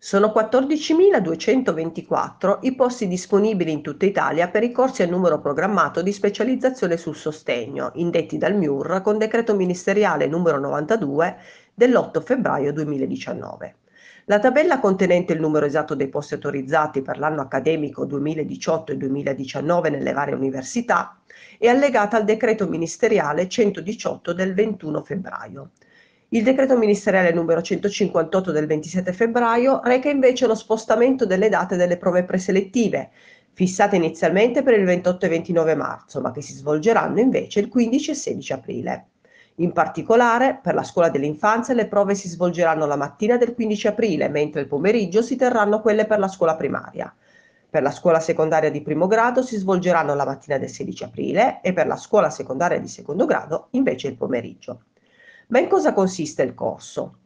Sono 14.224 i posti disponibili in tutta Italia per i corsi a numero programmato di specializzazione sul sostegno, indetti dal MIUR con decreto ministeriale numero 92 dell'8 febbraio 2019. La tabella contenente il numero esatto dei posti autorizzati per l'anno accademico 2018 e 2019 nelle varie università è allegata al decreto ministeriale 118 del 21 febbraio. Il decreto ministeriale numero 158 del 27 febbraio reca invece lo spostamento delle date delle prove preselettive, fissate inizialmente per il 28 e 29 marzo, ma che si svolgeranno invece il 15 e 16 aprile. In particolare, per la scuola dell'infanzia le prove si svolgeranno la mattina del 15 aprile, mentre il pomeriggio si terranno quelle per la scuola primaria. Per la scuola secondaria di primo grado si svolgeranno la mattina del 16 aprile e per la scuola secondaria di secondo grado invece il pomeriggio. Ma in cosa consiste il corso?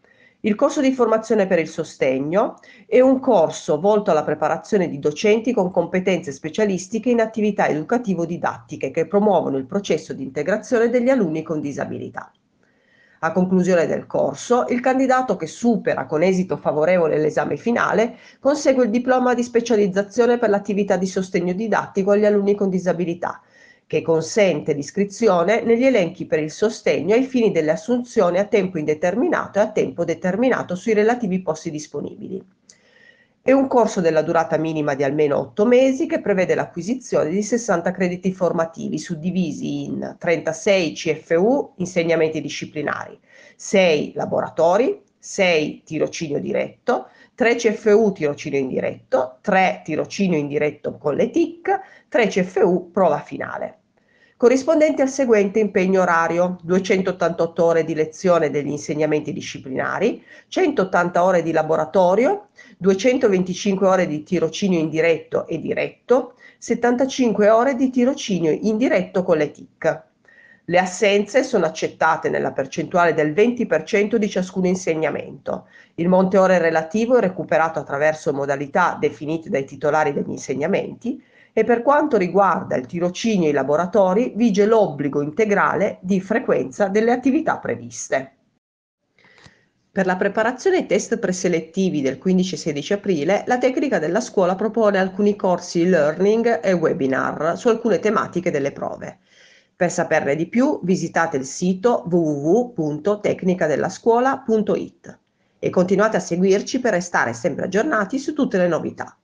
Il corso di formazione per il sostegno è un corso volto alla preparazione di docenti con competenze specialistiche in attività educativo-didattiche che promuovono il processo di integrazione degli alunni con disabilità. A conclusione del corso, il candidato che supera con esito favorevole l'esame finale consegue il diploma di specializzazione per l'attività di sostegno didattico agli alunni con disabilità, che consente l'iscrizione negli elenchi per il sostegno ai fini delle assunzioni a tempo indeterminato e a tempo determinato sui relativi posti disponibili. È un corso della durata minima di almeno 8 mesi che prevede l'acquisizione di 60 crediti formativi suddivisi in 36 CFU, insegnamenti disciplinari, 6 laboratori, 6 tirocinio diretto, 3 CFU tirocinio indiretto, 3 tirocinio indiretto con le TIC, 3 CFU prova finale corrispondenti al seguente impegno orario, 288 ore di lezione degli insegnamenti disciplinari, 180 ore di laboratorio, 225 ore di tirocinio indiretto e diretto, 75 ore di tirocinio indiretto con le TIC. Le assenze sono accettate nella percentuale del 20% di ciascun insegnamento. Il monte ore relativo è recuperato attraverso modalità definite dai titolari degli insegnamenti e per quanto riguarda il tirocinio e i laboratori vige l'obbligo integrale di frequenza delle attività previste. Per la preparazione ai test preselettivi del 15 e 16 aprile, la tecnica della scuola propone alcuni corsi e-learning e webinar su alcune tematiche delle prove. Per saperne di più visitate il sito www.tecnicadellascuola.it e continuate a seguirci per restare sempre aggiornati su tutte le novità.